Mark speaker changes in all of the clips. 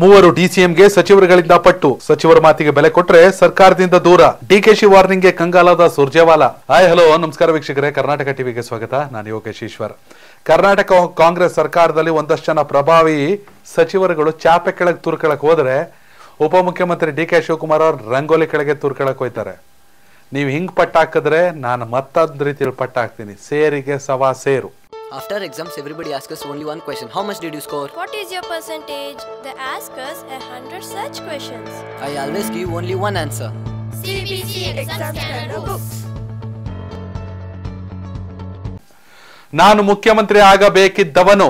Speaker 1: ಮೂವರು ಡಿಸಿಎಂಗೆ ಸಚಿವರುಗಳಿಂದ ಪಟ್ಟು ಸಚಿವರ ಮಾತಿಗೆ ಬೆಲೆ ಕೊಟ್ಟರೆ ಸರ್ಕಾರದಿಂದ ದೂರ ಡಿಕೆಶಿ ವಾರ್ನಿಂಗ್ಗೆ ಕಂಗಾಲಾದ ಸುರ್ಜೇವಾಲ ಹಾಯ್ ಹಲೋ ನಮಸ್ಕಾರ ವೀಕ್ಷಕರೇ ಕರ್ನಾಟಕ ಟಿವಿಗೆ ಸ್ವಾಗತ ನಾನು ಯೋಗೇಶ್ ಈಶ್ವರ್ ಕರ್ನಾಟಕ ಕಾಂಗ್ರೆಸ್ ಸರ್ಕಾರದಲ್ಲಿ ಒಂದಷ್ಟು ಜನ ಪ್ರಭಾವಿ ಸಚಿವರುಗಳು ಚಾಪೆ ಕೆಳಗೆ ತುರ್ಕೊಳಕ್ ಹೋದ್ರೆ ಉಪಮುಖ್ಯಮಂತ್ರಿ ಡಿ ಕೆ ಶಿವಕುಮಾರ್ ಅವರು ರಂಗೋಲಿ ಕೆಳಗೆ ತುರ್ಕೊಳಕ್ ಹೋಯ್ತಾರೆ ನೀವು ಹಿಂಗ್ ಹಾಕಿದ್ರೆ ನಾನು ಮತ್ತೊಂದು ರೀತಿಯಲ್ಲಿ ಹಾಕ್ತೀನಿ ಸೇರಿಗೆ ಸವಾ ಸೇರು After exams, everybody asks us only one question. How much did you score? What is your percentage? They ask us a hundred such questions. I always give only one answer. CBC exams Canada books. ನಾನು ಮುಖ್ಯಮಂತ್ರಿ ಆಗಬೇಕಿದ್ದವನು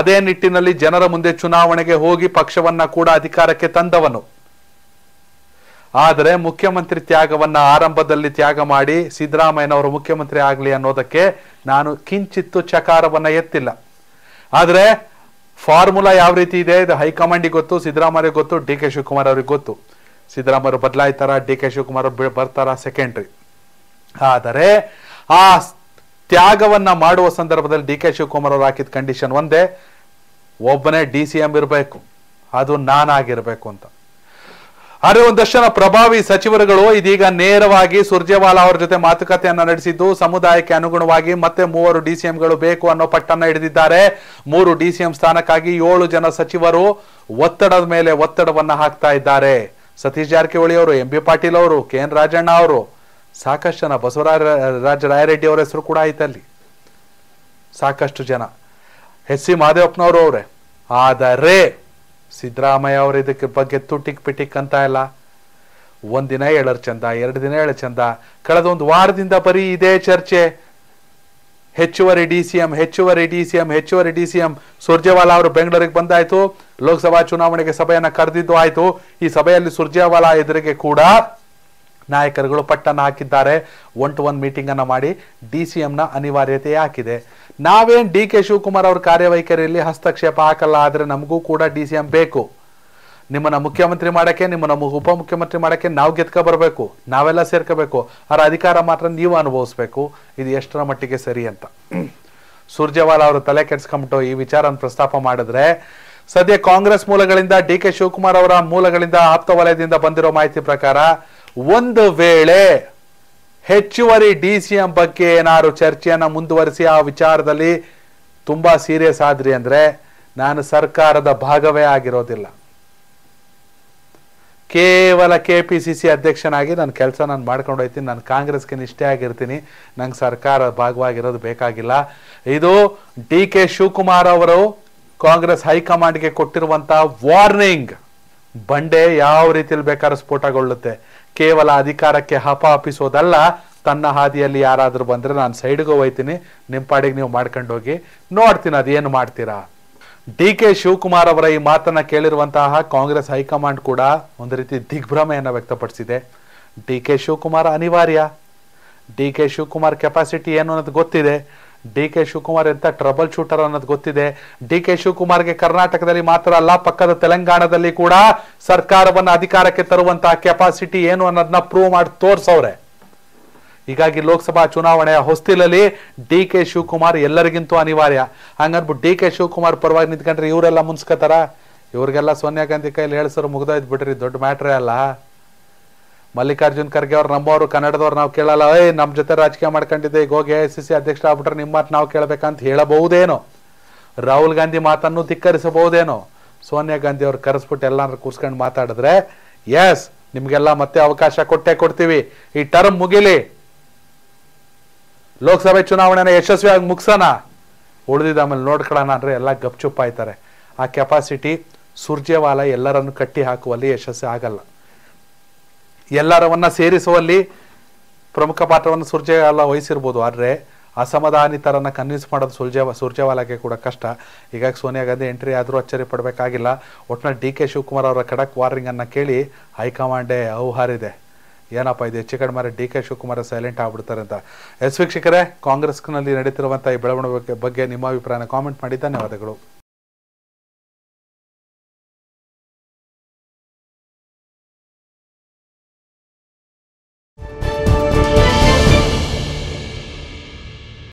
Speaker 1: ಅದೇ ನಿಟ್ಟಿನಲ್ಲಿ ಜನರ ಮುಂದೆ ಚುನಾವಣೆಗೆ ಹೋಗಿ ಪಕ್ಷವನ್ನ ಕೂಡ ಅಧಿಕಾರಕ್ಕೆ ತಂದವನು ಆದರೆ ಮುಖ್ಯಮಂತ್ರಿ ತ್ಯಾಗವನ್ನ ಆರಂಭದಲ್ಲಿ ತ್ಯಾಗ ಮಾಡಿ ಸಿದ್ದರಾಮಯ್ಯನವರು ಮುಖ್ಯಮಂತ್ರಿ ಆಗಲಿ ಅನ್ನೋದಕ್ಕೆ ನಾನು ಕಿಂಚಿತ್ತು ಚಕಾರವನ್ನ ಎತ್ತಿಲ್ಲ ಆದರೆ ಫಾರ್ಮುಲಾ ಯಾವ ರೀತಿ ಇದೆ ಇದು ಹೈಕಮಾಂಡಿಗೆ ಗೊತ್ತು ಸಿದ್ದರಾಮಯ್ಯ ಗೊತ್ತು ಡಿ ಕೆ ಶಿವಕುಮಾರ್ ಅವ್ರಿಗೆ ಗೊತ್ತು ಸಿದ್ದರಾಮಯ್ಯ ಬದಲಾಯ್ತಾರ ಡಿ ಕೆ ಶಿವಕುಮಾರ್ ಬರ್ತಾರ ಸೆಕೆಂಡ್ರಿ ಆದರೆ ಆ ತ್ಯಾಗವನ್ನ ಮಾಡುವ ಸಂದರ್ಭದಲ್ಲಿ ಡಿ ಕೆ ಶಿವಕುಮಾರ್ ಅವರು ಹಾಕಿದ ಕಂಡೀಷನ್ ಒಂದೇ ಒಬ್ಬನೇ ಡಿ ಸಿ ಎಂ ಇರಬೇಕು ಅದು ನಾನಾಗಿರ್ಬೇಕು ಅಂತ ಆದರೆ ಒಂದಷ್ಟು ಪ್ರಭಾವಿ ಸಚಿವರುಗಳು ಇದೀಗ ನೇರವಾಗಿ ಸುರ್ಜೇವಾಲಾ ಅವರ ಜೊತೆ ಮಾತುಕತೆಯನ್ನು ನಡೆಸಿದ್ದು ಸಮುದಾಯಕ್ಕೆ ಅನುಗುಣವಾಗಿ ಮತ್ತೆ ಮೂವರು ಡಿಸಿಎಂಗಳು ಬೇಕು ಅನ್ನೋ ಪಟ್ಟನ್ನ ಹಿಡಿದಿದ್ದಾರೆ ಮೂರು ಡಿಸಿಎಂ ಸ್ಥಾನಕ್ಕಾಗಿ ಏಳು ಜನ ಸಚಿವರು ಒತ್ತಡದ ಮೇಲೆ ಒತ್ತಡವನ್ನ ಹಾಕ್ತಾ ಇದ್ದಾರೆ ಸತೀಶ್ ಜಾರಕಿಹೊಳಿ ಅವರು ಎಂ ಬಿ ಪಾಟೀಲ್ ಅವರು ಕೆ ಎನ್ ರಾಜಣ್ಣ ಅವರು ಸಾಕಷ್ಟು ಜನ ಬಸವರಾಜ ರಾಯರೆಡ್ಡಿ ಅವರ ಹೆಸರು ಕೂಡ ಆಯ್ತಲ್ಲಿ ಸಾಕಷ್ಟು ಜನ ಎಸ್ ಸಿ ಮಹದೇವಪ್ಪನವರು ಅವರೇ ಆದರೆ ಸಿದ್ದರಾಮಯ್ಯ ಅವರು ಇದಕ್ಕೆ ಬಗ್ಗೆ ತುಟಿಕ್ ಪಿಟಿಕ್ ಅಂತ ಇಲ್ಲ ಒಂದಿನ ಹೇಳರ್ ಚಂದ ಎರಡು ದಿನ ಹೇಳ ಚಂದ ಕಳೆದ ಒಂದು ವಾರದಿಂದ ಬರೀ ಇದೇ ಚರ್ಚೆ ಹೆಚ್ಚುವರಿ ಡಿ ಸಿ ಎಂ ಹೆಚ್ಚುವರಿ ಡಿ ಸಿ ಎಂ ಹೆಚ್ಚುವರಿ ಡಿ ಸಿ ಎಂ ಸುರ್ಜೇವಾಲಾ ಅವರು ಬೆಂಗಳೂರಿಗೆ ಬಂದಾಯ್ತು ಲೋಕಸಭಾ ಚುನಾವಣೆಗೆ ಸಭೆಯನ್ನು ಕರೆದಿದ್ದು ಆಯಿತು ಈ ಸಭೆಯಲ್ಲಿ ಸುರ್ಜೇವಾಲಾ ಎದುರಿಗೆ ಕೂಡ ನಾಯಕರುಗಳು ಪಟ್ಟನ್ನು ಹಾಕಿದ್ದಾರೆ ಒನ್ ಟು ಒನ್ ಮೀಟಿಂಗ್ ಮಾಡಿ ಡಿ ಸಿ ಎಂನ ಅನಿವಾರ್ಯತೆ ಹಾಕಿದೆ ನಾವೇನು ಡಿ ಕೆ ಶಿವಕುಮಾರ್ ಅವ್ರ ಕಾರ್ಯವೈಖರಿಯಲ್ಲಿ ಹಸ್ತಕ್ಷೇಪ ಹಾಕಲ್ಲ ಆದರೆ ನಮಗೂ ಕೂಡ ಡಿ ಸಿ ಎಂ ಬೇಕು ನಿಮ್ಮನ್ನ ಮುಖ್ಯಮಂತ್ರಿ ಮಾಡೋಕ್ಕೆ ನಿಮ್ಮನ್ನು ಉಪಮುಖ್ಯಮಂತ್ರಿ ಮಾಡೋಕ್ಕೆ ನಾವು ಗೆದ್ಕ ಬರಬೇಕು ನಾವೆಲ್ಲ ಸೇರ್ಕೋಬೇಕು ಅವರ ಅಧಿಕಾರ ಮಾತ್ರ ನೀವು ಅನುಭವಿಸ್ಬೇಕು ಇದು ಎಷ್ಟರ ಮಟ್ಟಿಗೆ ಸರಿ ಅಂತ ಸುರ್ಜೇವಾಲ ಅವರು ತಲೆ ಕೆಡ್ಸ್ಕೊಂಬಿಟ್ಟು ಈ ವಿಚಾರವನ್ನು ಪ್ರಸ್ತಾಪ ಮಾಡಿದ್ರೆ ಸದ್ಯ ಕಾಂಗ್ರೆಸ್ ಮೂಲಗಳಿಂದ ಡಿ ಕೆ ಶಿವಕುಮಾರ್ ಅವರ ಮೂಲಗಳಿಂದ ಆಪ್ತ ವಲಯದಿಂದ ಬಂದಿರೋ ಮಾಹಿತಿ ಪ್ರಕಾರ ಒಂದು ವೇಳೆ ಹೆಚ್ಚುವರಿ ಡಿ ಸಿ ಎಂ ಬಗ್ಗೆ ಏನಾದ್ರು ಚರ್ಚೆಯನ್ನು ಮುಂದುವರಿಸಿ ಆ ವಿಚಾರದಲ್ಲಿ ತುಂಬ ಸೀರಿಯಸ್ ಆದ್ರಿ ಅಂದರೆ ನಾನು ಸರ್ಕಾರದ ಭಾಗವೇ ಆಗಿರೋದಿಲ್ಲ ಕೇವಲ ಕೆ ಪಿ ಸಿ ಸಿ ಅಧ್ಯಕ್ಷನಾಗಿ ನನ್ನ ಕೆಲಸ ನಾನು ಮಾಡ್ಕೊಂಡು ಹೋಗ್ತೀನಿ ನಾನು ಕಾಂಗ್ರೆಸ್ಗೆ ನಿಷ್ಠೆ ಆಗಿರ್ತೀನಿ ನಂಗೆ ಸರ್ಕಾರ ಭಾಗವಾಗಿರೋದು ಬೇಕಾಗಿಲ್ಲ ಇದು ಡಿ ಕೆ ಶಿವಕುಮಾರ್ ಅವರು ಕಾಂಗ್ರೆಸ್ ಹೈಕಮಾಂಡ್ಗೆ ಕೊಟ್ಟಿರುವಂತಹ ವಾರ್ನಿಂಗ್ ಬಂಡೆ ಯಾವ ರೀತಿಯಲ್ಲಿ ಬೇಕಾದ್ರೂ ಸ್ಫೋಟಗೊಳ್ಳುತ್ತೆ ಕೇವಲ ಅಧಿಕಾರಕ್ಕೆ ಹಪ ಹಪಿಸೋದಲ್ಲ ತನ್ನ ಹಾದಿಯಲ್ಲಿ ಯಾರಾದರೂ ಬಂದರೆ ನಾನು ಸೈಡ್ಗೂ ಹೋಯ್ತೀನಿ ನಿಮ್ಮ ಪಾಡಿಗೆ ನೀವು ಮಾಡ್ಕೊಂಡು ಹೋಗಿ ನೋಡ್ತೀನಿ ಅದೇನು ಮಾಡ್ತೀರಾ ಡಿ ಕೆ ಶಿವಕುಮಾರ್ ಅವರ ಈ ಮಾತನ್ನು ಕೇಳಿರುವಂತಹ ಕಾಂಗ್ರೆಸ್ ಹೈಕಮಾಂಡ್ ಕೂಡ ಒಂದು ರೀತಿ ದಿಗ್ಭ್ರಮೆಯನ್ನು ವ್ಯಕ್ತಪಡಿಸಿದೆ ಡಿ ಕೆ ಶಿವಕುಮಾರ್ ಅನಿವಾರ್ಯ ಡಿ ಕೆ ಶಿವಕುಮಾರ್ ಕೆಪಾಸಿಟಿ ಏನು ಅನ್ನೋದು ಗೊತ್ತಿದೆ ಡಿ ಕೆ ಶಿವಕುಮಾರ್ ಎಂತ ಟ್ರಬಲ್ ಶೂಟರ್ ಅನ್ನೋದು ಗೊತ್ತಿದೆ ಡಿ ಕೆ ಶಿವಕುಮಾರ್ಗೆ ಕರ್ನಾಟಕದಲ್ಲಿ ಮಾತ್ರ ಅಲ್ಲ ಪಕ್ಕದ ತೆಲಂಗಾಣದಲ್ಲಿ ಕೂಡ ಸರ್ಕಾರವನ್ನು ಅಧಿಕಾರಕ್ಕೆ ತರುವಂತಹ ಕೆಪಾಸಿಟಿ ಏನು ಅನ್ನೋದನ್ನ ಪ್ರೂವ್ ಮಾಡಿ ತೋರ್ಸವ್ರೆ ಹೀಗಾಗಿ ಲೋಕಸಭಾ ಚುನಾವಣೆಯ ಹೊಸ್ತಿಲಲ್ಲಿ ಡಿ ಕೆ ಶಿವಕುಮಾರ್ ಎಲ್ಲರಿಗಿಂತೂ ಅನಿವಾರ್ಯ ಹಂಗನ್ಬಿಟ್ಟು ಡಿ ಕೆ ಶಿವಕುಮಾರ್ ಪರವಾಗಿ ನಿಂತ್ಕೊಂಡ್ರೆ ಇವರೆಲ್ಲ ಮುನ್ಸ್ಕೋತಾರ ಇವ್ರಿಗೆಲ್ಲ ಸೋನಿಯಾ ಗಾಂಧಿ ಕೈಲಿ ಹೇಳಿಸೋರು ಮುಗ್ದೋಯ್ತು ಬಿಡ್ರಿ ದೊಡ್ಡ ಮ್ಯಾಟ್ರೇ ಅಲ್ಲ ಮಲ್ಲಿಕಾರ್ಜುನ್ ಖರ್ಗೆ ಅವ್ರು ನಮ್ಮವರು ಕನ್ನಡದವ್ರು ನಾವು ಕೇಳಲ್ಲ ಏ ನಮ್ಮ ಜೊತೆ ರಾಜಕೀಯ ಮಾಡ್ಕೊಂಡಿದ್ದೆ ಈಗ ಹೋಗಿ ಎ ಐ ಸಿ ಸಿ ಅಧ್ಯಕ್ಷ ಆಗ್ಬಿಟ್ರೆ ನಿಮ್ಮ ಮಾತು ನಾವು ಕೇಳಬೇಕಂತ ಹೇಳಬಹುದೇನೋ ರಾಹುಲ್ ಗಾಂಧಿ ಮಾತನ್ನು ಧಿಕ್ಕರಿಸಬಹುದೇನೋ ಸೋನಿಯಾ ಗಾಂಧಿ ಅವ್ರು ಕರೆಸ್ಬಿಟ್ಟು ಎಲ್ಲರೂ ಕೂಸ್ಕೊಂಡು ಮಾತಾಡಿದ್ರೆ ಎಸ್ ನಿಮಗೆಲ್ಲ ಮತ್ತೆ ಅವಕಾಶ ಕೊಟ್ಟೆ ಕೊಡ್ತೀವಿ ಈ ಟರ್ಮ್ ಮುಗಿಲಿ ಲೋಕಸಭೆ ಚುನಾವಣೆನ ಯಶಸ್ವಿಯಾಗಿ ಮುಗಿಸೋಣ ಉಳಿದಿದ್ದ ಆಮೇಲೆ ನೋಡ್ಕೊಳ್ಳೋಣ ಅಂದರೆ ಎಲ್ಲ ಗಪ್ಚುಪ್ಪಾಯ್ತಾರೆ ಆ ಕೆಪಾಸಿಟಿ ಸುರ್ಜೇವಾಲ ಎಲ್ಲರನ್ನು ಕಟ್ಟಿ ಹಾಕುವಲ್ಲಿ ಯಶಸ್ವಿ ಆಗಲ್ಲ ಎಲ್ಲರವನ್ನ ಸೇರಿಸುವಲ್ಲಿ ಪ್ರಮುಖ ಪಾತ್ರವನ್ನು ಸುರ್ಜೇವಾಲ ವಹಿಸಿರ್ಬೋದು ಆದರೆ ಅಸಮಾಧಾನಿತರನ್ನು ಕನ್ವಿನ್ಸ್ ಮಾಡೋದು ಸುರ್ಜೇವ ಸುರ್ಜೇವಾಲಾಗೆ ಕೂಡ ಕಷ್ಟ ಹೀಗಾಗಿ ಸೋನಿಯಾ ಗಾಂಧಿ ಎಂಟ್ರಿ ಆದರೂ ಅಚ್ಚರಿ ಪಡಬೇಕಾಗಿಲ್ಲ ಒಟ್ಟಿನಲ್ಲಿ ಡಿ ಕೆ ಶಿವಕುಮಾರ್ ಅವರ ಖಡಕ್ ವಾರ್ನಿಂಗನ್ನು ಕೇಳಿ ಹೈಕಮಾಂಡೇ ಹೌಹಾರಿದೆ ಏನಪ್ಪ ಇದು ಹೆಚ್ಚು ಕಡಿಮೆ ಡಿ ಕೆ ಶಿವಕುಮಾರ್ ಸೈಲೆಂಟ್ ಆಗ್ಬಿಡ್ತಾರೆ ಅಂತ ಎಸ್ ವೀಕ್ಷಕರೇ ಕಾಂಗ್ರೆಸ್ನಲ್ಲಿ ನಡೀತಿರುವಂಥ ಈ ಬೆಳವಣಿಗೆ ಬಗ್ಗೆ ನಿಮ್ಮ ಅಭಿಪ್ರಾಯನ ಕಾಮೆಂಟ್ ಮಾಡಿ ಧನ್ಯವಾದಗಳು